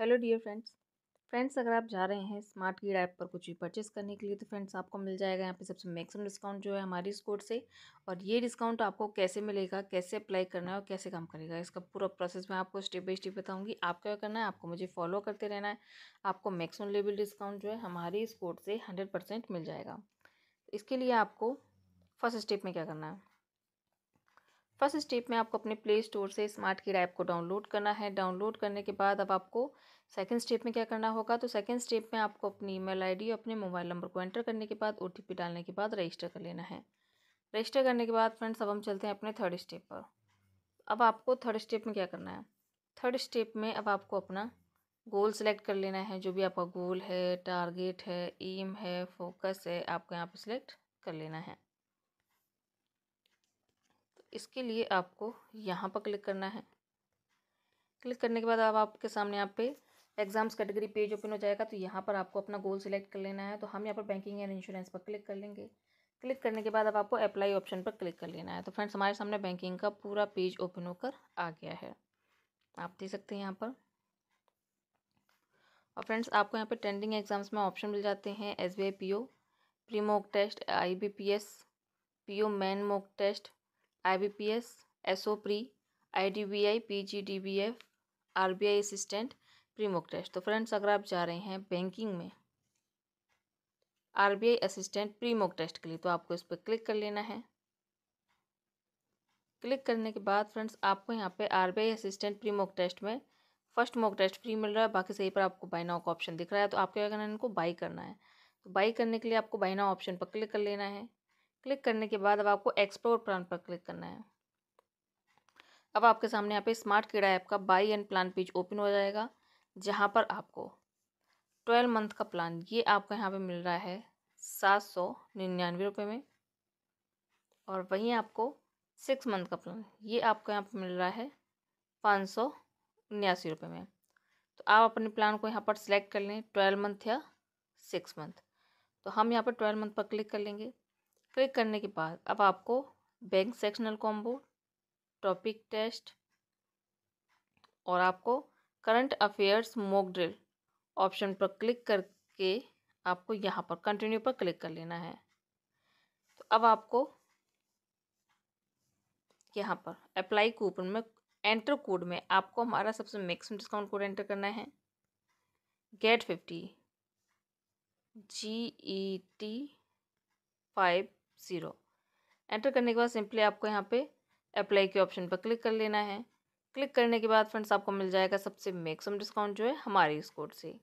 hello dear friends friends अगर आप जा रहे हैं स्मार्ट कीड ऐप पर कुछ भी परचेस करने के लिए तो फ्रेंड्स आपको मिल जाएगा यहाँ पे सबसे मैक्सिमम डिस्काउंट जो है हमारी इस कोड से और ये डिस्काउंट आपको कैसे मिलेगा कैसे अप्लाई करना है और कैसे काम करेगा इसका पूरा प्रोसेस मैं आपको स्टेप बाई स्टेप बताऊँगी आपको क्या करना है आपको मुझे फॉलो करते रहना है आपको मैक्सिमम लेवल डिस्काउंट जो है हमारे इस कोड से हंड्रेड मिल जाएगा इसके लिए आपको फर्स्ट स्टेप में क्या करना है फर्स्ट स्टेप में आपको अपने प्ले स्टोर से स्मार्ट की ऐप को डाउनलोड करना है डाउनलोड करने के बाद अब आपको सेकंड स्टेप में क्या करना होगा तो सेकंड स्टेप में आपको अपनी ईमेल आईडी और अपने मोबाइल नंबर को एंटर करने के बाद ओ डालने के बाद रजिस्टर कर लेना है रजिस्टर करने के बाद फ्रेंड्स अब हम चलते हैं अपने थर्ड स्टेप पर अब आपको थर्ड स्टेप में क्या करना है थर्ड स्टेप में अब आपको अपना गोल सेलेक्ट कर लेना है जो भी आपका गोल है टारगेट है एम है फोकस है आपको यहाँ पर सिलेक्ट कर लेना है इसके लिए आपको यहाँ पर क्लिक करना है क्लिक करने के बाद अब आपके सामने यहाँ पे एग्जाम्स कैटेगरी पेज ओपन हो जाएगा तो यहाँ पर आपको अपना गोल सिलेक्ट कर लेना है तो हम यहाँ पर बैंकिंग एंड इंश्योरेंस पर क्लिक कर लेंगे क्लिक करने के बाद अब आपको अप्लाई ऑप्शन पर क्लिक कर लेना है तो फ्रेंड्स हमारे सामने बैंकिंग का पूरा पेज ओपन होकर आ गया है आप देख सकते हैं यहाँ पर और फ्रेंड्स आपको यहाँ पर टेंडिंग एग्जाम्स में ऑप्शन मिल जाते हैं S B I P O pre mock test I B P S P O main mock test I B P S S O pre I D B I P G D B F R B I assistant pre mock test तो friends अगर आप जा रहे हैं banking में R B I assistant pre mock test के लिए तो आपको इस पर क्लिक कर लेना है क्लिक करने के बाद फ्रेंड्स आपको यहाँ पे R B I assistant pre mock test में फर्स्ट मॉक टेस्ट फ्री मिल रहा है बाकी सही पर आपको बाइनाओ नाउ का ऑप्शन दिख रहा है तो आपको क्या करना है इनको बाई करना है तो बाई करने के लिए आपको बाइनाओ नाउ ऑप्शन पर क्लिक कर लेना है क्लिक करने के बाद अब आपको एक्सप्लोर प्लान पर क्लिक करना है अब आपके सामने यहाँ पे स्मार्ट कीड़ा ऐप का buy and plan page open हो जाएगा जहाँ पर आपको ट्वेल्व मंथ का प्लान ये आपको यहाँ पे मिल रहा है सात सौ निन्यानवे रुपये में और वहीं आपको सिक्स मंथ का प्लान ये आपको यहाँ पर मिल रहा है पाँच सौ उन्यासी रुपये में तो आप अपने प्लान को यहाँ पर सिलेक्ट कर लें ट्वेल्व मंथ या सिक्स मंथ तो हम यहाँ पर ट्वेल्व मंथ पर क्लिक कर लेंगे क्लिक करने के बाद अब आपको bank sectional combo topic test और आपको current affairs mock drill option पर क्लिक करके आपको यहाँ पर कंटिन्यू पर क्लिक कर लेना है तो अब आपको यहाँ पर अप्लाई कूपन में एंटर कोड में आपको हमारा सबसे मैक्सिमम डिस्काउंट कोड एंटर करना है get fifty G E T five zero enter करने के बाद सिंपली आपको यहाँ पे अप्लाई के ऑप्शन पर क्लिक कर लेना है क्लिक करने के बाद फ्रेंड्स आपको मिल जाएगा सबसे मैक्सिमम डिस्काउंट जो है हमारे इस कोड से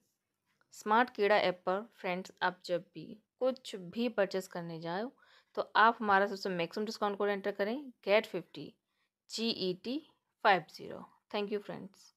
स्मार्ट कीड़ा ऐप पर फ्रेंड्स आप जब भी कुछ भी परचेस करने जाओ तो आप हमारा सबसे मैक्सिमम डिस्काउंट कोड एंटर करें get fifty G E T five zero thank you friends